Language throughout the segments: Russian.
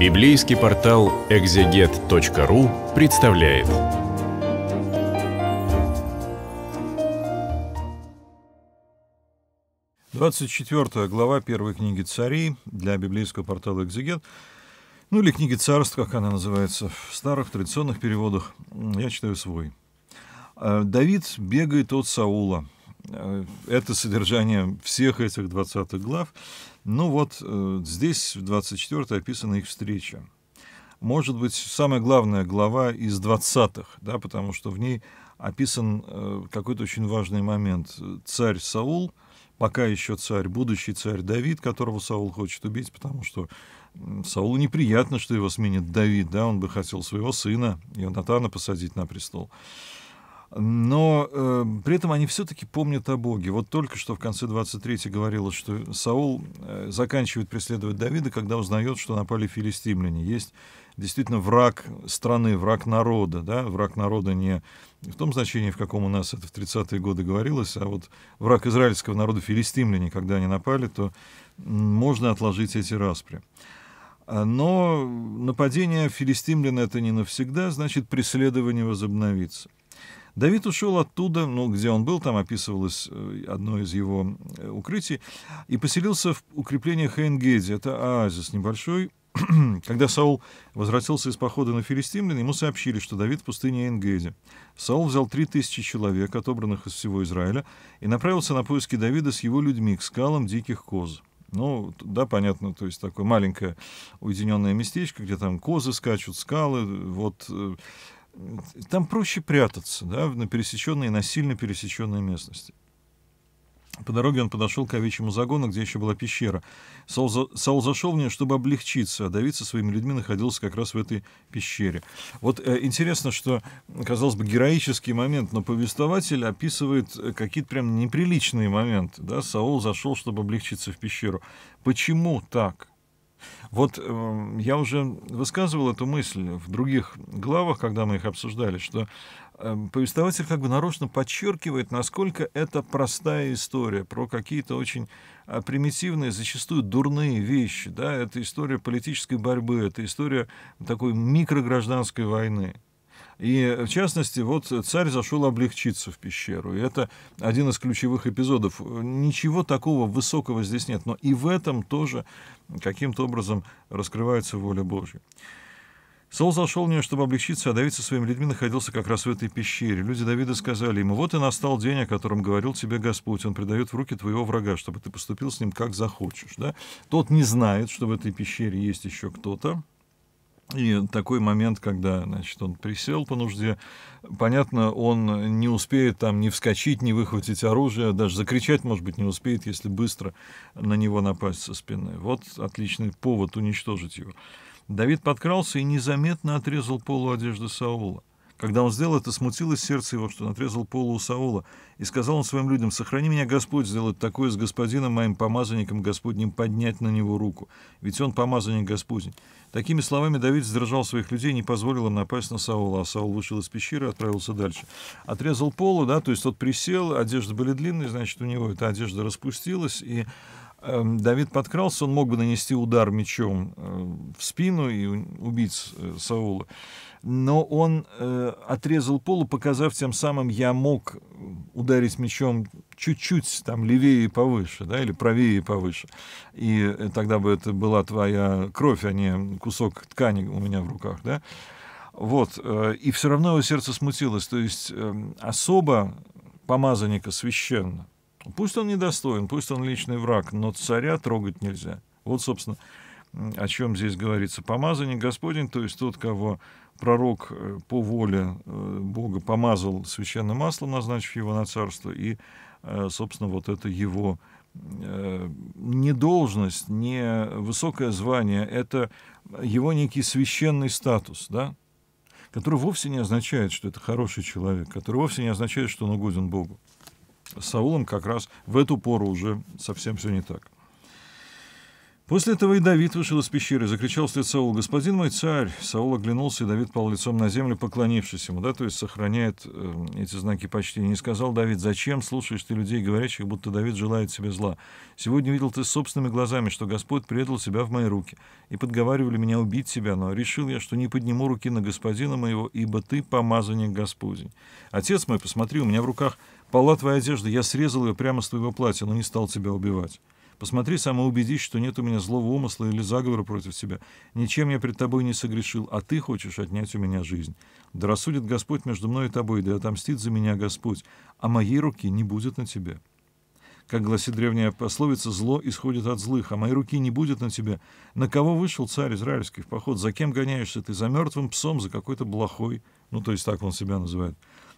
Библейский портал экзегет.ру представляет. Двадцать четвертая глава первой книги Царей для библейского портала «Экзегет». Ну или книги царств, как она называется, в старых традиционных переводах. Я читаю свой. Э, Давид бегает от Саула. Э, это содержание всех этих двадцатых глав. Ну вот э, здесь в 24 описана их встреча. Может быть, самая главная глава из 20-х, да, потому что в ней описан э, какой-то очень важный момент. Царь Саул, пока еще царь, будущий царь Давид, которого Саул хочет убить, потому что Саулу неприятно, что его сменит Давид, да, он бы хотел своего сына, Йонатана, посадить на престол но э, при этом они все-таки помнят о Боге. Вот только что в конце 23 говорилось, что Саул э, заканчивает преследовать Давида, когда узнает, что напали филистимляне. Есть действительно враг страны, враг народа, да, враг народа не в том значении, в каком у нас это в 30-е годы говорилось, а вот враг израильского народа филистимляне, когда они напали, то можно отложить эти распри. Но нападение филистимлян это не навсегда, значит, преследование возобновится. Давид ушел оттуда, ну, где он был, там описывалось э, одно из его э, укрытий, и поселился в укреплении Хейнгеди. Это оазис небольшой, когда Саул возвратился из похода на филистимлян, ему сообщили, что Давид в пустыне Энгеди. Саул взял три тысячи человек, отобранных из всего Израиля, и направился на поиски Давида с его людьми к скалам диких коз. Ну, да, понятно, то есть такое маленькое уединенное местечко, где там козы скачут, скалы, вот э, там проще прятаться, да, на пересеченной, на сильно пересеченной местности. По дороге он подошел к овечьему загону, где еще была пещера. Саул, за... Саул зашел в нее, чтобы облегчиться, а Давид со своими людьми находился как раз в этой пещере. Вот э, интересно, что, казалось бы, героический момент, но повествователь описывает э, какие-то прям неприличные моменты. Да? Саул зашел, чтобы облегчиться в пещеру. Почему так? Вот э, я уже высказывал эту мысль в других главах, когда мы их обсуждали, что э, повествователь как бы нарочно подчеркивает, насколько это простая история про какие-то очень э, примитивные, зачастую дурные вещи. Да? Это история политической борьбы, это история такой микрогражданской войны. И, э, в частности, вот царь зашел облегчиться в пещеру. И это один из ключевых эпизодов. Э, ничего такого высокого здесь нет, но и в этом тоже каким-то образом раскрывается воля Божья. Сол зашел в нее, чтобы облегчиться, а Давид со своими людьми находился как раз в этой пещере. Люди Давида сказали ему, вот и настал день, о котором говорил тебе Господь, он предает в руки твоего врага, чтобы ты поступил с ним как захочешь. Да? Тот не знает, что в этой пещере есть еще кто-то, и такой момент, когда, значит, он присел по нужде, понятно, он не успеет там ни вскочить, ни выхватить оружие, а даже закричать, может быть, не успеет, если быстро на него напасть со спины. Вот отличный повод уничтожить его. Давид подкрался и незаметно отрезал полу одежды Саула. Когда он сделал это, смутилось сердце его, что он отрезал полу у Саула, и сказал он своим людям, «Сохрани меня, Господь, сделать такое с господином моим помазанником Господним, поднять на него руку, ведь он помазанник Господень». Такими словами Давид сдержал своих людей, не позволил им напасть на Саула, а Саул вышел из пещеры и отправился дальше. Отрезал полу, да, то есть тот присел, одежды были длинные, значит, у него эта одежда распустилась, и эм, Давид подкрался, он мог бы нанести удар мечом э, в спину и убить э, Саула но он э, отрезал полу, показав тем самым, я мог ударить мячом чуть-чуть там левее и повыше, да, или правее и повыше. И э, тогда бы это была твоя кровь, а не кусок ткани у меня в руках, да. Вот, э, и все равно его сердце смутилось. То есть э, особо помазанника священно. Пусть он недостоин, пусть он личный враг, но царя трогать нельзя. Вот, собственно, о чем здесь говорится. Помазанник Господень, то есть тот, кого пророк э, по воле э, Бога помазал священным маслом, назначив его на царство, и, э, собственно, вот это его не должность, не высокое звание, это его некий священный статус, да, который вовсе не означает, что это хороший человек, который вовсе не означает, что он угоден Богу. С Саулом как раз в эту пору уже совсем все не так. После этого и Давид вышел из пещеры, закричал вслед Саулу, «Господин мой царь!» Саул оглянулся, и Давид пал лицом на землю, поклонившись ему, да, то есть сохраняет э, эти знаки почтения. И сказал Давид, «Зачем слушаешь ты людей, говорящих, будто Давид желает себе зла? Сегодня видел ты собственными глазами, что Господь предал себя в мои руки, и подговаривали меня убить себя, но решил я, что не подниму руки на господина моего, ибо ты помазанник Господень. Отец мой, посмотри, у меня в руках пола твоя одежда, я срезал ее прямо с твоего платья, но не стал тебя убивать». Посмотри, сама убедись, что нет у меня злого умысла или заговора против тебя. Ничем я пред тобой не согрешил, а ты хочешь отнять у меня жизнь. Да рассудит Господь между мной и тобой, да отомстит за меня Господь, а моей руки не будет на тебе. Как гласит древняя пословица, зло исходит от злых, а моей руки не будет на тебя. На кого вышел царь израильский в поход? За кем гоняешься ты? За мертвым псом, за какой-то блохой? Ну, то есть так он себя называет.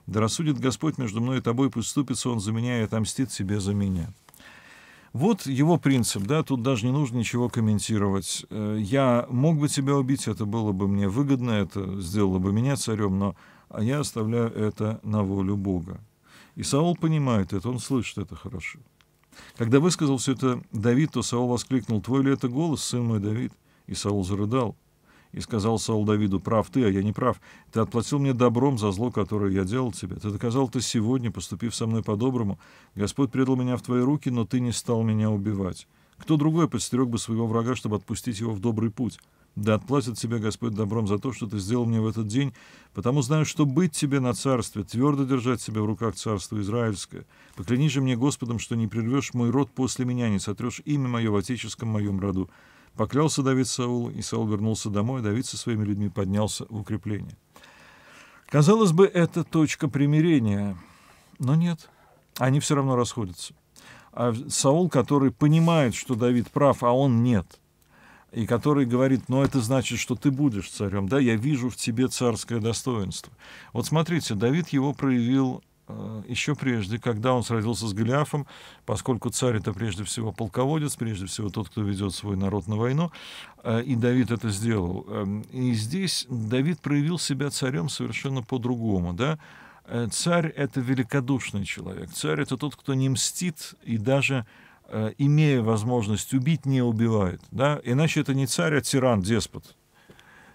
Да рассудит Господь между мной и тобой, пусть ступится он за меня и отомстит себе за меня. Вот его принцип, да, тут даже не нужно ничего комментировать. Э, я мог бы тебя убить, это было бы мне выгодно, это сделало бы меня царем, но а я оставляю это на волю Бога. И Саул понимает это, он слышит это хорошо. Когда высказал все это Давид, то Саул воскликнул, «Твой ли это голос, сын мой Давид?» И Саул зарыдал и сказал Саул Давиду, прав ты, а я не прав. Ты отплатил мне добром за зло, которое я делал тебе. Ты доказал ты сегодня, поступив со мной по-доброму. Господь предал меня в твои руки, но ты не стал меня убивать. Кто другой подстерег бы своего врага, чтобы отпустить его в добрый путь? Да отплатит тебе Господь добром за то, что ты сделал мне в этот день, потому знаю, что быть тебе на царстве, твердо держать себя в руках царства израильское. Покляни же мне Господом, что не прервешь мой род после меня, не сотрешь имя мое в отеческом моем роду. Поклялся Давид Саул, и Саул вернулся домой, а Давид со своими людьми поднялся в укрепление. Казалось бы, это точка примирения, но нет, они все равно расходятся. А Саул, который понимает, что Давид прав, а он нет, и который говорит, ну это значит, что ты будешь царем, да, я вижу в тебе царское достоинство. Вот смотрите, Давид его проявил Э, еще прежде, когда он сразился с Голиафом, поскольку царь это прежде всего полководец, прежде всего тот, кто ведет свой народ на войну, э, и Давид это сделал. Эм, и здесь Давид проявил себя царем совершенно по-другому, да, э, Царь — это великодушный человек. Царь — это тот, кто не мстит и даже имея возможность убить, не убивает. Да? Иначе это не царь, а тиран, деспот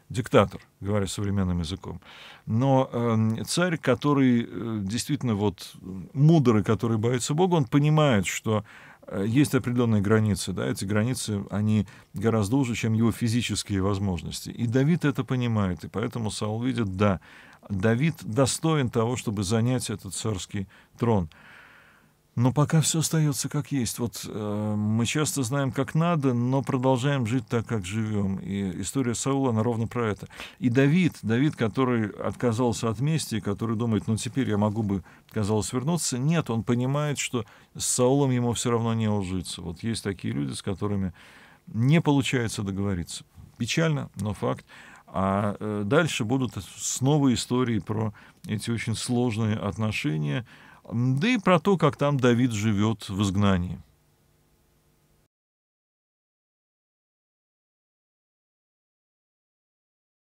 диктатор, говоря современным языком. Но э, царь, который э, действительно вот мудрый, который боится Бога, он понимает, что э, есть определенные границы, да, эти границы, они гораздо уже, чем его физические возможности. И Давид это понимает, и поэтому Саул видит, да, Давид достоин того, чтобы занять этот царский трон. Но пока все остается как есть. Вот э, мы часто знаем, как надо, но продолжаем жить так, как живем. И история Саула, она ровно про это. И Давид, Давид, который отказался от мести, который думает, ну теперь я могу бы, казалось, вернуться. Нет, он понимает, что с Саулом ему все равно не лжится. Вот есть такие люди, с которыми не получается договориться. Печально, но факт. А э, дальше будут снова истории про эти очень сложные отношения, да и про то, как там Давид живет в изгнании.